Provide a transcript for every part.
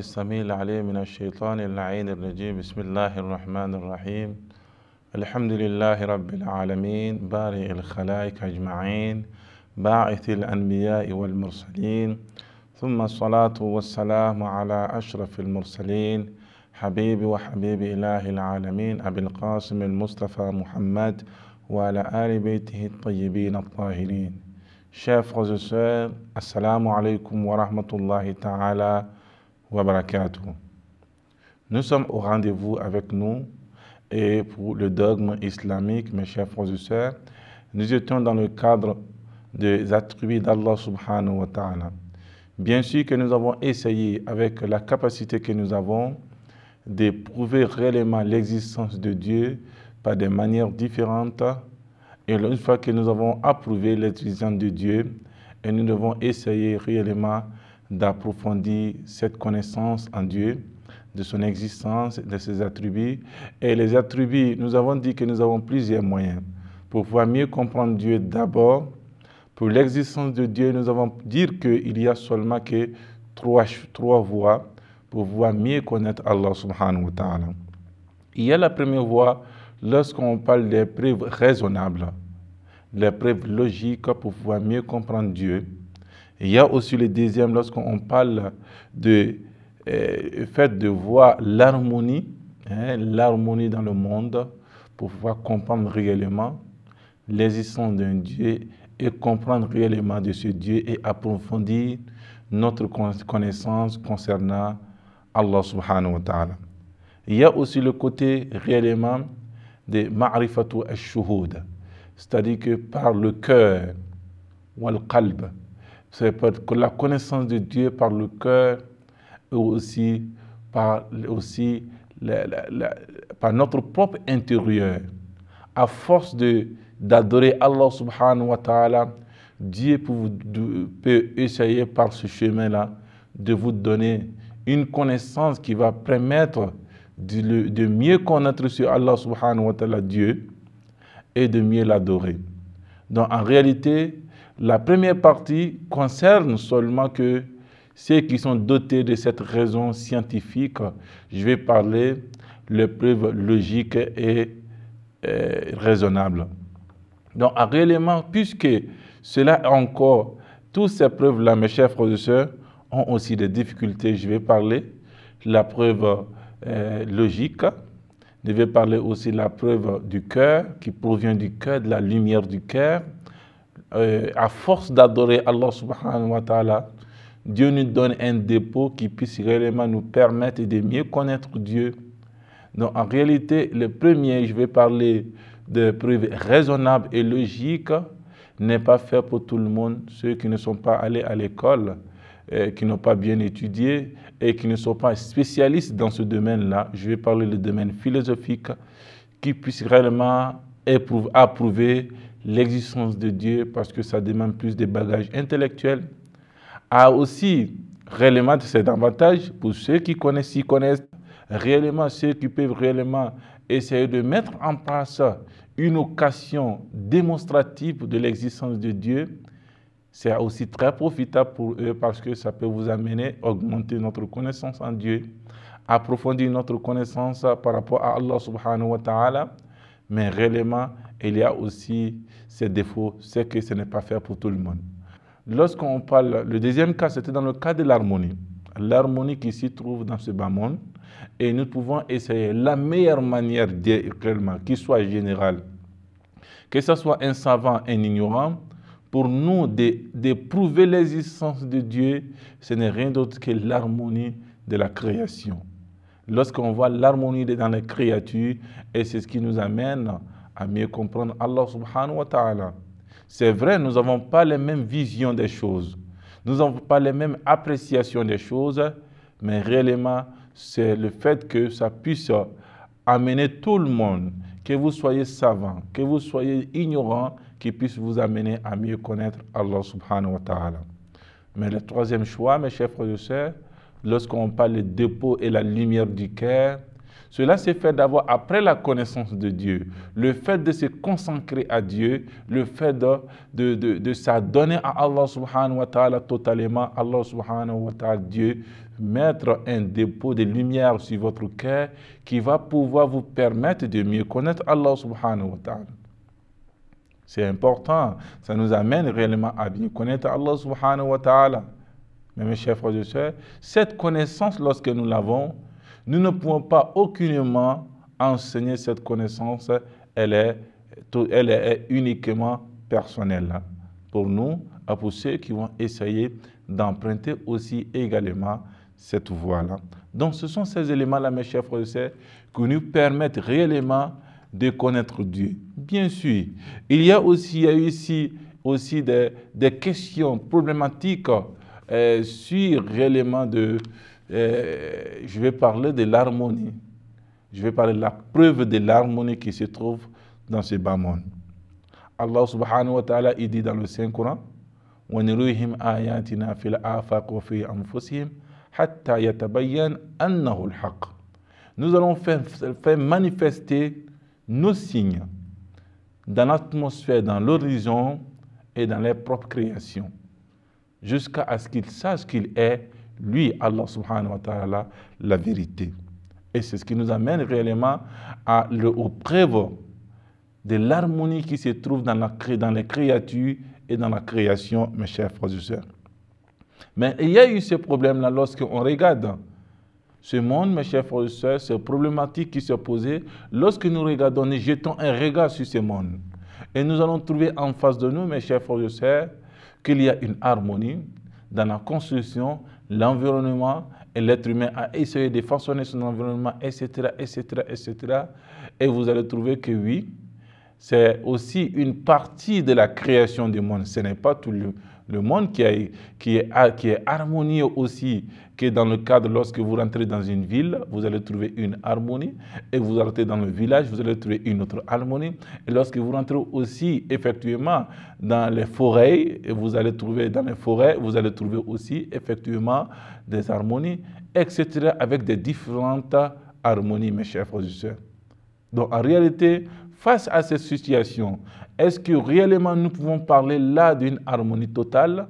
السميع العليم من الشيطان اللعين الرجيم بسم الله الرحمن الرحيم الحمد لله رب العالمين بارئ الخلائق أجمعين باعث الأنبياء والمرسلين ثم الصلاة والسلام على أشرف المرسلين حبيبي وحبيب إله العالمين أبي القاسم المصطفى محمد وعلى آل بيته الطيبين الطاهرين شيخ frères السلام عليكم ورحمه الله تعالى Nous sommes au rendez-vous avec nous et pour le dogme islamique, mes chers frères et sœurs, nous étions dans le cadre des attributs d'Allah subhanahu wa ta'ala. Bien sûr que nous avons essayé, avec la capacité que nous avons, de prouver réellement l'existence de Dieu par des manières différentes. Et une fois que nous avons approuvé l'existence de Dieu, et nous devons essayer réellement d'approfondir cette connaissance en Dieu, de son existence, de ses attributs. Et les attributs, nous avons dit que nous avons plusieurs moyens pour pouvoir mieux comprendre Dieu d'abord. Pour l'existence de Dieu, nous avons dit qu'il y a seulement que trois, trois voies pour pouvoir mieux connaître Allah subhanahu wa ta'ala. Il y a la première voie lorsqu'on parle des preuves raisonnables, les preuves logiques pour pouvoir mieux comprendre Dieu. Il y a aussi le deuxième, lorsqu'on parle du euh, fait de voir l'harmonie, hein, l'harmonie dans le monde, pour pouvoir comprendre réellement l'existence d'un Dieu et comprendre réellement de ce Dieu et approfondir notre connaissance concernant Allah subhanahu wa ta'ala. Il y a aussi le côté réellement de ma'rifatu ash-shuhud, c'est-à-dire que par le cœur, ou le qalb, c'est que la connaissance de Dieu par le cœur et aussi par, aussi par notre propre intérieur. À force de, d'adorer Allah subhanahu wa ta'ala, Dieu peut, essayer par ce chemin-là de vous donner une connaissance qui va permettre de, de, mieux connaître sur Allah subhanahu wa ta'ala Dieu et de mieux l'adorer. Donc en réalité, la première partie concerne seulement que ceux qui sont dotés de cette raison scientifique, je vais parler les preuves logiques et, et euh, raisonnables. Donc, réellement, puisque cela encore, toutes ces preuves-là, mes chers frères et ont aussi des difficultés. Je vais parler la preuve euh, logique. Je vais parler aussi la preuve du cœur, qui provient du cœur, de la lumière du cœur. Euh, à force d'adorer Allah subhanahu wa ta'ala, Dieu nous donne un dépôt qui puisse réellement nous permettre de mieux connaître Dieu. Donc en réalité, le premier, je vais parler de preuves raisonnables et logiques, n'est pas fait pour tout le monde. Ceux qui ne sont pas allés à l'école, euh, qui n'ont pas bien étudié et qui ne sont pas spécialistes dans ce domaine-là, je vais parler du domaine philosophique, qui puisse réellement approuver l'existence de Dieu parce que ça demande plus de bagages intellectuels, a aussi réellement de cet avantage pour ceux qui connaissent, s'y connaissent réellement, ceux qui peuvent réellement essayer de mettre en place une occasion démonstrative de l'existence de Dieu, c'est aussi très profitable pour eux parce que ça peut vous amener à augmenter notre connaissance en Dieu, approfondir notre connaissance par rapport à Allah subhanahu wa ta'ala, mais réellement, il y a aussi ses défauts, c'est que ce n'est pas fait pour tout le monde. Lorsqu'on parle, le deuxième cas, c'était dans le cas de l'harmonie. L'harmonie qui s'y trouve dans ce bas monde, et nous pouvons essayer la meilleure manière d'être clairement, qui soit général, que ce soit un savant, un ignorant, pour nous d'éprouver l'existence de Dieu, ce n'est rien d'autre que l'harmonie de la création. Lorsqu'on voit l'harmonie dans les créatures, et c'est ce qui nous amène à mieux comprendre Allah subhanahu wa ta'ala. C'est vrai, nous n'avons pas les mêmes visions des choses, nous n'avons pas les mêmes appréciations des choses, mais réellement, c'est le fait que ça puisse amener tout le monde, que vous soyez savant, que vous soyez ignorant, qui puisse vous amener à mieux connaître Allah subhanahu wa ta'ala. Mais le troisième choix, mes chers frères et sœurs, lorsqu'on parle des dépôt et la lumière du cœur, cela c'est fait d'avoir, après la connaissance de Dieu, le fait de se consacrer à Dieu, le fait de, de, s'adonner à Allah subhanahu wa ta'ala totalement, Allah subhanahu wa ta'ala, Dieu, mettre un dépôt de lumière sur votre cœur qui va pouvoir vous permettre de mieux connaître Allah subhanahu wa ta'ala. C'est important. Ça nous amène réellement à bien connaître Allah subhanahu wa ta'ala. Mais mes chers frères et sœurs, cette connaissance, lorsque nous l'avons, nous ne pouvons pas aucunement enseigner cette connaissance. Elle est, elle est uniquement personnelle pour nous et pour ceux qui vont essayer d'emprunter aussi également cette voie-là. Donc ce sont ces éléments-là, mes chers frères et sœurs, qui nous permettent réellement de connaître Dieu. Bien sûr, il y a aussi, il y a aussi, aussi des, des questions problématiques euh, sur réellement de, euh, je vais parler de l'harmonie. Je vais parler de la preuve de l'harmonie qui se trouve dans ce bas monde. Allah subhanahu wa ta'ala, il dit dans le Saint-Coran, Nous allons faire, faire manifester nos signes dans l'atmosphère, dans l'horizon et dans les propres créations, jusqu'à ce qu'ils sachent qu'il est lui, Allah subhanahu wa ta'ala, la vérité. Et c'est ce qui nous amène réellement à le, au prévôt de l'harmonie qui se trouve dans, la, dans les créatures et dans la création, mes chers frères et sœurs. Mais il y a eu ce problème-là lorsque lorsqu'on regarde ce monde, mes chers frères et sœurs, ces problématiques qui se posaient, lorsque nous regardons, nous jetons un regard sur ce monde. Et nous allons trouver en face de nous, mes chers frères et sœurs, qu'il y a une harmonie dans la construction l'environnement et l'être humain a essayé de façonner son environnement, etc., etc., etc. Et vous allez trouver que oui, c'est aussi une partie de la création du monde. Ce n'est pas tout le, le monde qui, est qui, est, qui est harmonie aussi, que dans le cadre, lorsque vous rentrez dans une ville, vous allez trouver une harmonie, et vous rentrez dans le village, vous allez trouver une autre harmonie. Et lorsque vous rentrez aussi, effectivement, dans les forêts, vous allez trouver dans les forêts, vous allez trouver aussi, effectivement, des harmonies, etc., avec des différentes harmonies, mes chers frères et sœurs. Donc, en réalité, face à cette situation, est-ce que réellement nous pouvons parler là d'une harmonie totale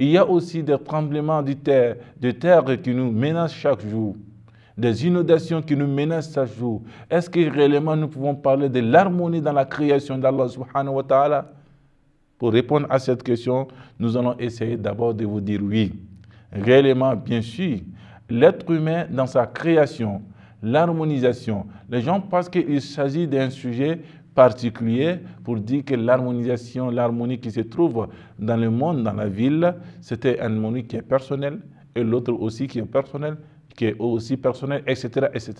Il y a aussi des tremblements de terre, de qui nous menacent chaque jour, des inondations qui nous menacent chaque jour. Est-ce que réellement nous pouvons parler de l'harmonie dans la création d'Allah subhanahu wa ta'ala Pour répondre à cette question, nous allons essayer d'abord de vous dire oui. Réellement, bien sûr, l'être humain dans sa création, l'harmonisation. Les gens pensent qu'il s'agit d'un sujet particulier pour dire que l'harmonisation, l'harmonie qui se trouve dans le monde, dans la ville, c'était une harmonie qui est personnelle et l'autre aussi qui est personnelle, qui est aussi personnelle, etc., etc.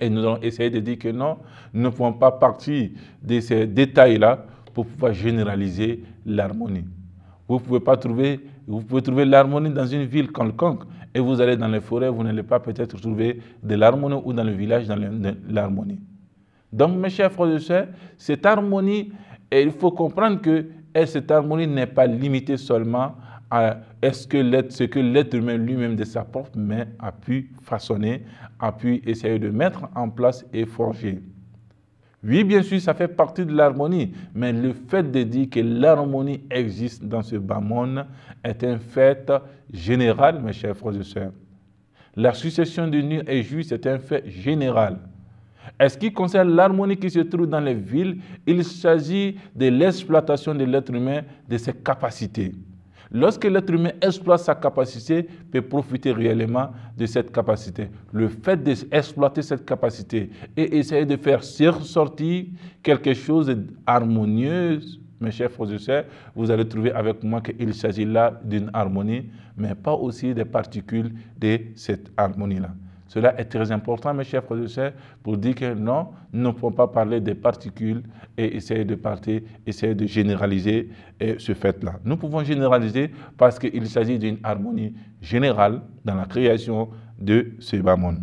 Et nous allons essayer de dire que non, nous ne pouvons pas partir de ces détails-là pour pouvoir généraliser l'harmonie. Vous pouvez pas trouver, vous pouvez trouver l'harmonie dans une ville quelconque et vous allez dans les forêts, vous n'allez pas peut-être trouver de l'harmonie ou dans le village, dans l'harmonie. Donc, mes chers frères et sœurs, cette harmonie, et il faut comprendre que cette harmonie n'est pas limitée seulement à est-ce que l'être, ce que l'être humain lui-même de sa propre main a pu façonner, a pu essayer de mettre en place et forger. Oui, bien sûr, ça fait partie de l'harmonie, mais le fait de dire que l'harmonie existe dans ce bas monde est un fait général, mes chers frères et sœurs. La succession de nu et juste est un fait général. En ce qui concerne l'harmonie qui se trouve dans les villes, il s'agit de l'exploitation de l'être humain, de ses capacités. Lorsque l'être humain exploite sa capacité, peut profiter réellement de cette capacité. Le fait d'exploiter cette capacité et essayer de faire sortir quelque chose d'harmonieux, mes chers frères et sœurs, vous allez trouver avec moi qu'il s'agit là d'une harmonie, mais pas aussi des particules de cette harmonie-là. Cela est très important, mes chers frères pour dire que non, nous ne pouvons pas parler des particules et essayer de partir, essayer de généraliser ce fait-là. Nous pouvons généraliser parce qu'il s'agit d'une harmonie générale dans la création de ce bas monde.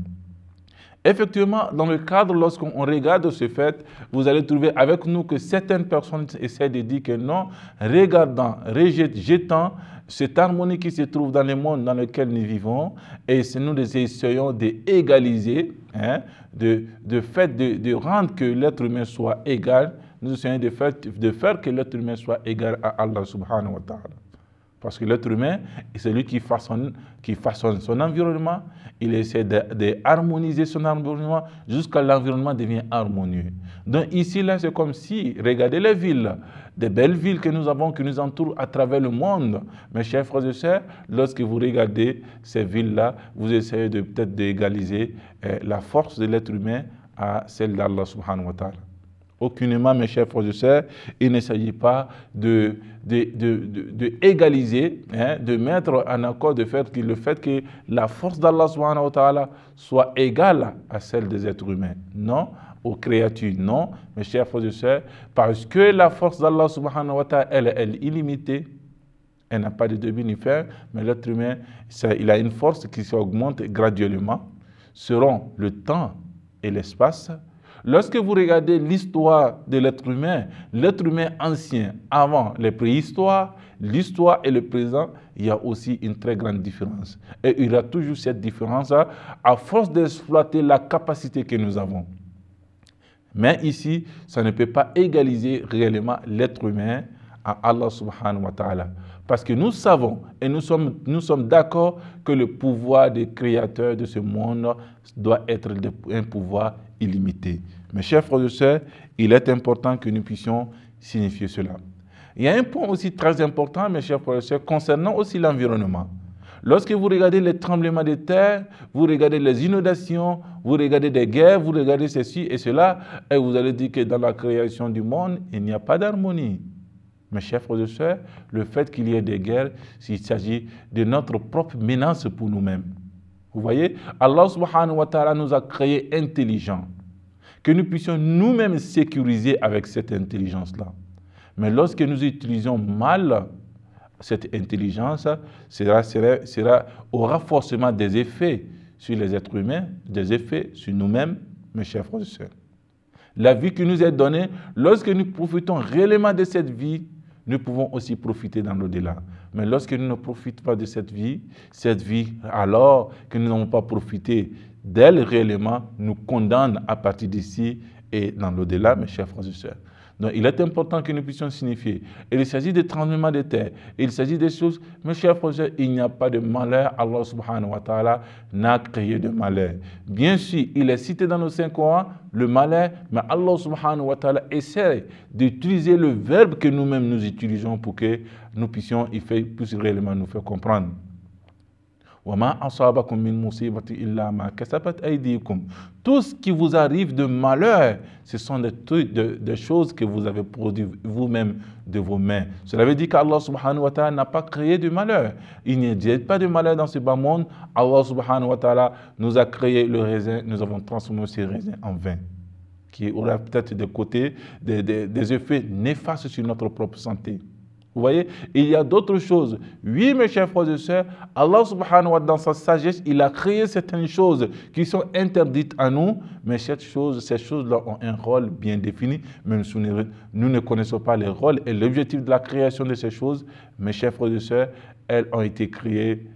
Effectivement, dans le cadre, lorsqu'on regarde ce fait, vous allez trouver avec nous que certaines personnes essaient de dire que non, regardant, rejetant cette harmonie qui se trouve dans le monde dans lequel nous vivons, et si nous essayons d'égaliser, hein, de, de, fait de, de rendre que l'être humain soit égal, nous essayons de faire, de faire que l'être humain soit égal à Allah subhanahu wa ta'ala. Parce que l'être humain, c'est lui qui façonne, qui façonne son environnement. Il essaie d'harmoniser de, son environnement jusqu'à l'environnement devient harmonieux. Donc ici, là, c'est comme si, regardez les villes, des belles villes que nous avons, qui nous entourent à travers le monde. Mes chers frères et sœurs, lorsque vous regardez ces villes-là, vous essayez peut-être d'égaliser euh, la force de l'être humain à celle d'Allah subhanahu wa ta'ala. Aucunement, mes chers frères et sœurs, il ne s'agit pas de, de, de, de, égaliser, hein, de mettre en accord de fait que le fait que la force d'Allah soit égale à celle des êtres humains. Non, aux créatures. Non, mes chers frères et sœurs, parce que la force d'Allah wa ta'ala, elle, est illimitée. Elle n'a pas de début ni fin, mais l'être humain, ça, il a une force qui s'augmente graduellement selon le temps et l'espace, Lorsque vous regardez l'histoire de l'être humain, l'être humain ancien avant les préhistoires, l'histoire et le présent, il y a aussi une très grande différence. Et il y a toujours cette différence hein. à force d'exploiter la capacité que nous avons. Mais ici, ça ne peut pas égaliser réellement l'être humain à Allah subhanahu wa ta'ala. Parce que nous savons et nous sommes, nous sommes d'accord que le pouvoir des créateurs de ce monde doit être un pouvoir Illimité. Mes chers frères et il est important que nous puissions signifier cela. Il y a un point aussi très important, mes chers frères et concernant aussi l'environnement. Lorsque vous regardez les tremblements de terre, vous regardez les inondations, vous regardez des guerres, vous regardez ceci et cela, et vous allez dire que dans la création du monde, il n'y a pas d'harmonie. Mes chers frères et le fait qu'il y ait des guerres, s'il s'agit de notre propre menace pour nous-mêmes. Vous voyez, Allah subhanahu wa ta'ala nous a créé intelligents, que nous puissions nous-mêmes sécuriser avec cette intelligence-là. Mais lorsque nous utilisons mal cette intelligence, cela sera, sera, aura forcément des effets sur les êtres humains, des effets sur nous-mêmes, mes chers frères et sœurs. La vie qui nous est donnée, lorsque nous profitons réellement de cette vie, nous pouvons aussi profiter dans l'au-delà. Mais nous ne profitons pas de cette vie, cette vie, alors que nous n'avons pas profité d'elle réellement, nous condamne à partir d'ici et dans l'au-delà, mes chers frères et sœurs. Donc il est important que nous puissions signifier. Il s'agit de tremblement de terre, il s'agit des choses. Mes chers frères, il n'y a pas de malheur. Allah subhanahu wa ta'ala n'a créé de malheur. Bien sûr, il est cité dans nos cinq Corans, le malheur, mais Allah subhanahu wa ta'ala essaie d'utiliser le verbe que nous-mêmes nous utilisons pour que nous puissions, il fait, puisse réellement nous faire comprendre tout ce qui vous arrive de malheur ce sont des, de, choses que vous avez produites vous-même de vos mains cela veut dire qu'Allah subhanahu wa ta'ala n'a pas créé de malheur il n'y a pas de malheur dans ce bas monde Allah subhanahu wa ta'ala nous a créé le raisin nous avons transformé ce raisin en vin qui aura peut-être des côtés des, des effets néfastes sur notre propre santé vous voyez Il y a d'autres choses. Oui, mes chers frères et sœurs, Allah subhanahu wa ta'ala, dans sa sagesse, il a créé certaines choses qui sont interdites à nous, mais cette chose, ces choses-là ont un rôle bien défini, même si nous ne connaissons pas les rôles et l'objectif de la création de ces choses, mes chers frères et sœurs, elles ont été créées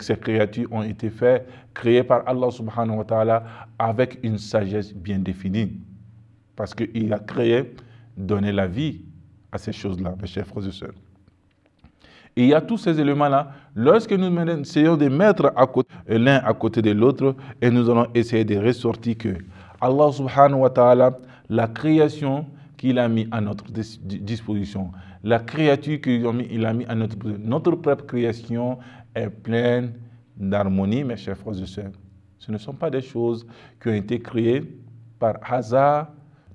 ces créatures ont été faites, créées par Allah subhanahu wa ta'ala avec une sagesse bien définie. Parce qu'il a créé, donné la vie, à ces choses-là, mes chers frères et sœurs. Et il y a tous ces éléments-là. Lorsque nous essayons de mettre l'un à côté de l'autre, et nous allons essayer de ressortir que Allah subhanahu wa ta'ala, la création qu'il a mis à notre disposition, la créature qu'il a mis à notre disposition, notre propre création est pleine d'harmonie, mes chers frères et sœurs. Ce ne sont pas des choses qui ont été créées par hasard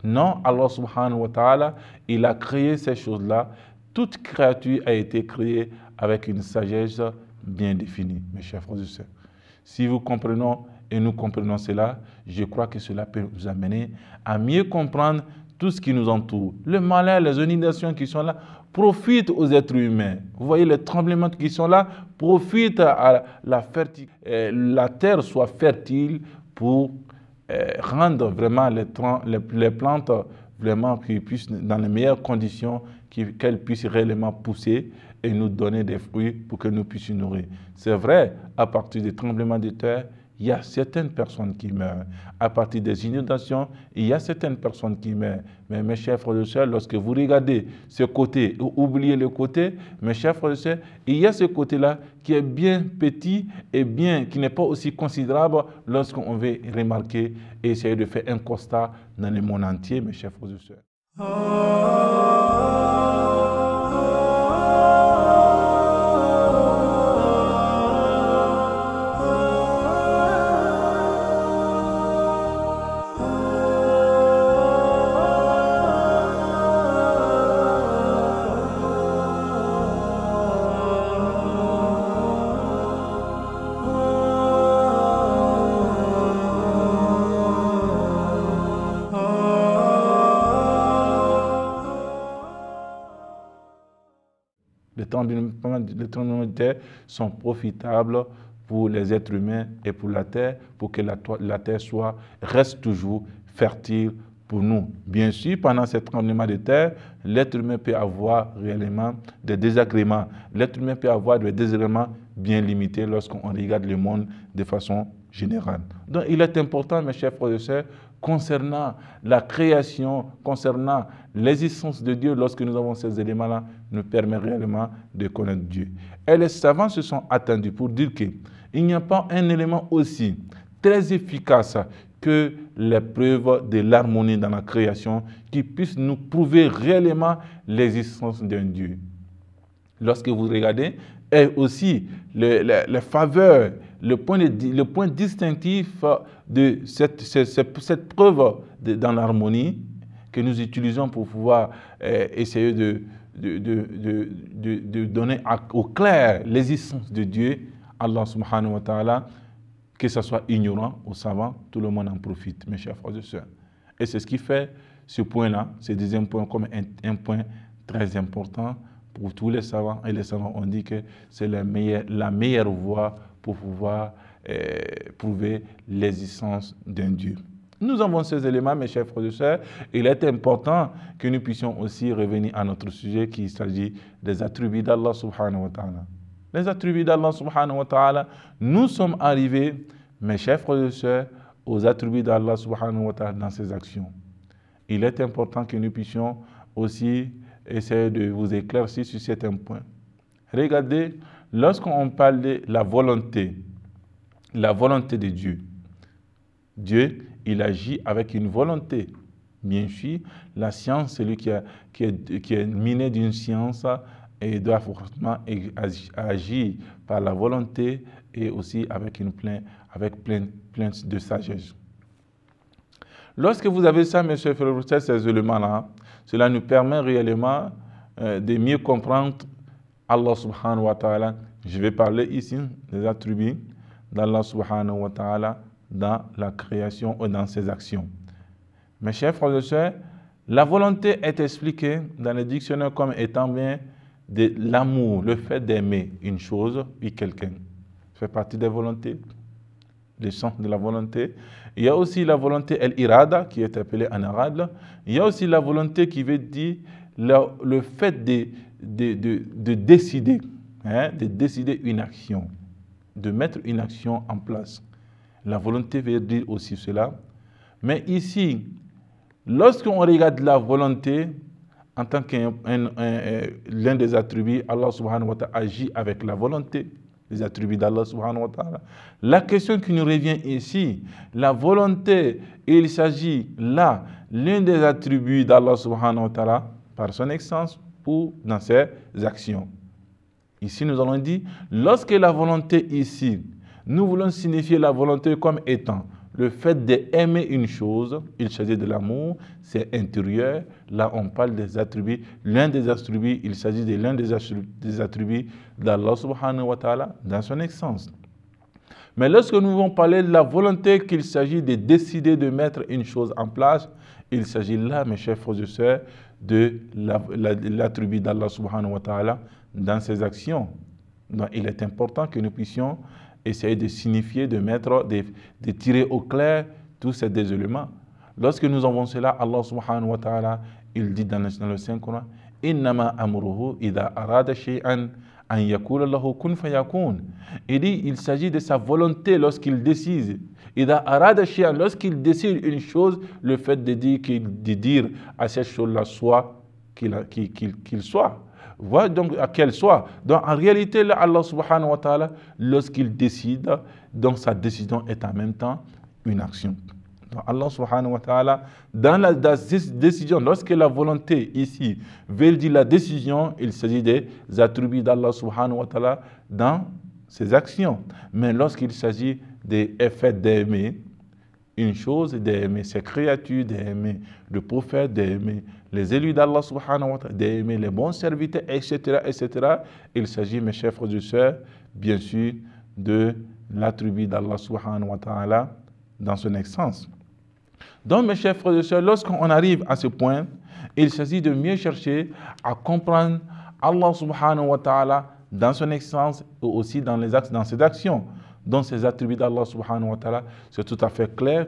non, Allah subhanahu wa ta'ala, il a créé ces choses-là. Toute créature a été créée avec une sagesse bien définie, mes chers frères et sœurs. Si vous comprenez et nous comprenons cela, je crois que cela peut nous amener à mieux comprendre tout ce qui nous entoure. Le malheur, les inondations qui sont là profitent aux êtres humains. Vous voyez les tremblements qui sont là profitent à la fertilité euh, la terre soit fertile pour euh, rendre vraiment les, plantes vraiment puissent, dans les meilleures conditions, qu'elles puissent réellement pousser et nous donner des fruits pour que nous puissions nourrir. C'est vrai, à partir des tremblements de terre, il y a certaines personnes qui meurent à partir des inondations, il y a certaines personnes qui meurent. Mais mes chers frères et sœurs, lorsque vous regardez ce côté, ou oubliez le côté, mes chers frères et sœurs, il y a ce côté-là qui est bien petit et bien, qui n'est pas aussi considérable lorsqu'on veut remarquer et essayer de faire un constat dans le monde entier, mes chers frères et sœurs. Oh. les tremblements de terre sont profitables pour les êtres humains et pour la terre, pour que la, la terre soit, reste toujours fertile pour nous. Bien sûr, pendant ces tremblements de terre, l'être humain peut avoir réellement des désagréments. L'être humain peut avoir des désagréments bien limités lorsqu'on regarde le monde de façon générale. Donc il est important, mes chers frères et sœurs, concernant la création, concernant l'existence de Dieu, lorsque nous avons ces éléments-là, nous permet réellement de connaître Dieu. Et les savants se sont attendus pour dire qu'il n'y a pas un élément aussi très efficace que preuves de l'harmonie dans la création qui puisse nous prouver réellement l'existence d'un Dieu. Lorsque vous regardez, et aussi les le, le faveurs, le point, le point distinctif de cette, cette, preuve de, dans l'harmonie que nous utilisons pour pouvoir euh, essayer de, de, de, de, donner au clair l'existence de Dieu, Allah subhanahu wa ta'ala, que ce soit ignorant ou savant, tout le monde en profite, mes chers frères et sœurs. Et c'est ce qui fait ce point-là, ce deuxième point, comme un, point très important pour tous les savants. Et les savants ont dit que c'est la meilleure, la meilleure voie pour pouvoir euh, prouver l'existence d'un Dieu. Nous avons ces éléments, mes chers frères et sœurs. Il est important que nous puissions aussi revenir à notre sujet qui s'agit des attributs d'Allah subhanahu wa ta'ala. Les attributs d'Allah subhanahu wa ta'ala, nous sommes arrivés, mes chers frères et sœurs, aux attributs d'Allah subhanahu wa ta'ala dans ses actions. Il est important que nous puissions aussi essayer de vous éclaircir sur certains points. Regardez, lorsqu'on parle de la volonté, la volonté de Dieu, Dieu, il agit avec une volonté. Bien sûr, la science, celui qui, qui, est, miné d'une science, et doit forcément agir par la volonté et aussi avec, une pleine, avec plein, de sagesse. Lorsque vous avez ça, Monsieur chers ces éléments-là, cela nous permet réellement euh, de mieux comprendre Allah subhanahu wa ta'ala. Je vais parler ici des attributs d'Allah subhanahu wa ta'ala dans la création ou dans ses actions. Mes chers frères et sœurs, la volonté est expliquée dans le dictionnaire comme étant bien de l'amour, le fait d'aimer une chose ou quelqu'un. Ça fait partie des volontés, le sens de la volonté. Il y a aussi la volonté el-irada qui est appelée en Il y a aussi la volonté qui veut dire le, fait de, de, de, décider, hein, de décider une action, de mettre une action en place. La volonté veut dire aussi cela. Mais ici, lorsqu'on regarde la volonté, en tant que l'un des attributs, Allah subhanahu wa ta'ala agit avec la volonté, les attributs d'Allah subhanahu wa ta'ala. La question qui nous revient ici, la volonté, il s'agit là, l'un des attributs d'Allah subhanahu wa ta'ala, par son essence ou dans ses actions. Ici, nous allons dire, lorsque la volonté ici, nous voulons signifier la volonté comme étant le fait d'aimer une chose, il s'agit de l'amour, c'est intérieur. Là, on parle des attributs. L'un des attributs, il s'agit de l'un des attributs d'Allah subhanahu wa ta'ala dans son essence. Mais lorsque nous voulons parler de la volonté qu'il s'agit de décider de mettre une chose en place, il s'agit là, mes chers frères et sœurs, de l'attribut d'Allah subhanahu wa ta'ala dans ses actions. Donc il est important que nous puissions essayer de signifier, de mettre, de, tirer au clair tous ces désoléments. Lorsque nous avons cela, Allah subhanahu wa ta'ala, il dit dans le Saint-Coran, Innama amruhu ida arada an kun Il dit, il s'agit de sa volonté lorsqu'il décide. Ida arada lorsqu'il décide une chose, le fait de dire, de dire à cette chose-là soit qu'il soit donc à quel soit. Donc en réalité, Allah subhanahu wa ta'ala, lorsqu'il décide, donc sa décision est en même temps une action. Donc Allah subhanahu wa ta'ala, dans la, la, décision, lorsque la volonté ici veut dire la décision, il s'agit des attributs d'Allah subhanahu wa ta'ala dans ses actions. Mais lorsqu'il s'agit des effets d'aimer, une chose d'aimer ses créatures, d'aimer le prophète, d'aimer les élus d'Allah subhanahu wa ta'ala, d'aimer les bons serviteurs, etc., etc. Il s'agit, mes chers frères et sœurs, bien sûr, de l'attribut d'Allah subhanahu wa ta'ala dans son essence. Donc, mes chers frères et sœurs, lorsqu'on arrive à ce point, il s'agit de mieux chercher à comprendre Allah subhanahu wa ta'ala dans son essence et aussi dans, les, dans ses actions. Donc, ces attributs d'Allah subhanahu wa ta'ala, c'est tout à fait clair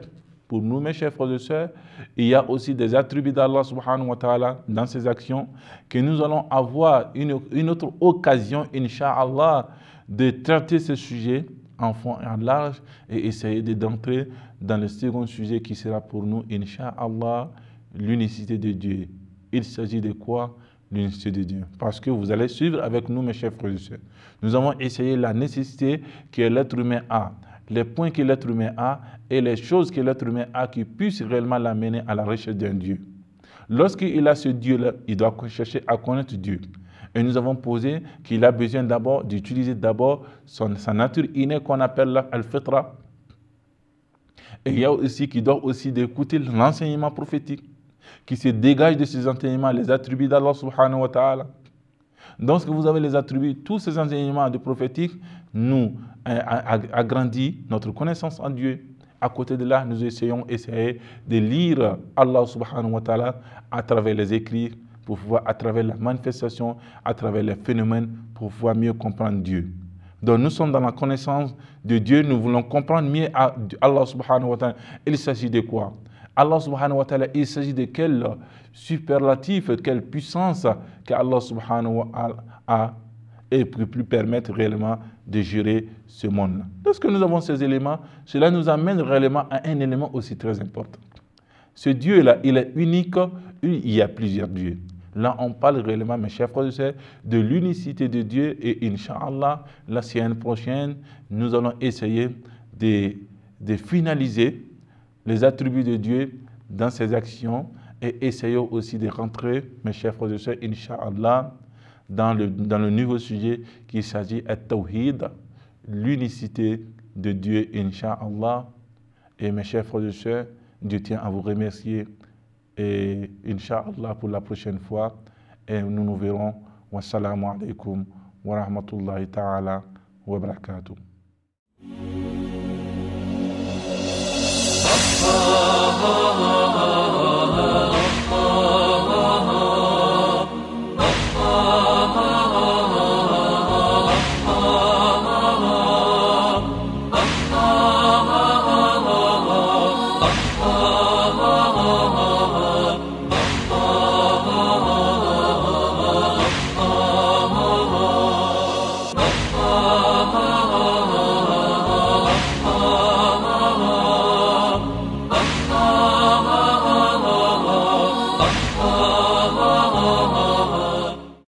pour nous, mes chers frères et sœurs, il y a aussi des attributs d'Allah subhanahu wa ta'ala dans ses actions que nous allons avoir une, une autre occasion, inshallah de traiter ce sujet en fond et en large et essayer d'entrer dans le second sujet qui sera pour nous, inshallah l'unicité de Dieu. Il s'agit de quoi l'unicité de Dieu. Parce que vous allez suivre avec nous, mes chers frères et sœurs. Nous avons essayé la nécessité que l'être humain a les points que l'être humain a et les choses que l'être humain a qui puissent réellement l'amener à la recherche d'un Dieu. Lorsqu'il a ce Dieu-là, il doit chercher à connaître Dieu. Et nous avons posé qu'il a besoin d'abord d'utiliser d'abord sa nature innée qu'on appelle al-fitra. Et il y a aussi qu'il doit aussi écouter l'enseignement prophétique qui se dégage de ces enseignements, les attributs d'Allah subhanahu wa ta'ala. que vous avez les attributs, tous ces enseignements de prophétique nous euh, grandi notre connaissance en Dieu. À côté de là, nous essayons essayer de lire Allah subhanahu wa ta'ala à travers les écrits, pour à travers la manifestation, à travers les phénomènes, pour pouvoir mieux comprendre Dieu. Donc nous sommes dans la connaissance de Dieu, nous voulons comprendre mieux Allah subhanahu wa ta'ala. Il s'agit de quoi Allah subhanahu wa ta'ala, il s'agit de quel superlatif, quelle puissance que Allah subhanahu wa ta'ala a et peut plus permettre réellement de gérer ce monde-là. Lorsque nous avons ces éléments, cela nous amène réellement à un élément aussi très important. Ce Dieu-là, il est unique, il y a plusieurs dieux. Là, on parle réellement, mes chers frères et sœurs, de l'unicité de Dieu et Inch'Allah, la semaine prochaine, nous allons essayer de, finaliser les attributs de Dieu dans ses actions et essayer aussi de rentrer, mes chers frères et sœurs, Inch'Allah, dans le, dans le nouveau sujet qui s'agit de tawhid, l'unicité de Dieu, Inch'Allah. Et mes chers frères et sœurs, je tiens à vous remercier. Et Inch'Allah pour la prochaine fois. Et nous nous verrons. Wassalamu alaikum wa rahmatullahi ta'ala wa barakatuh.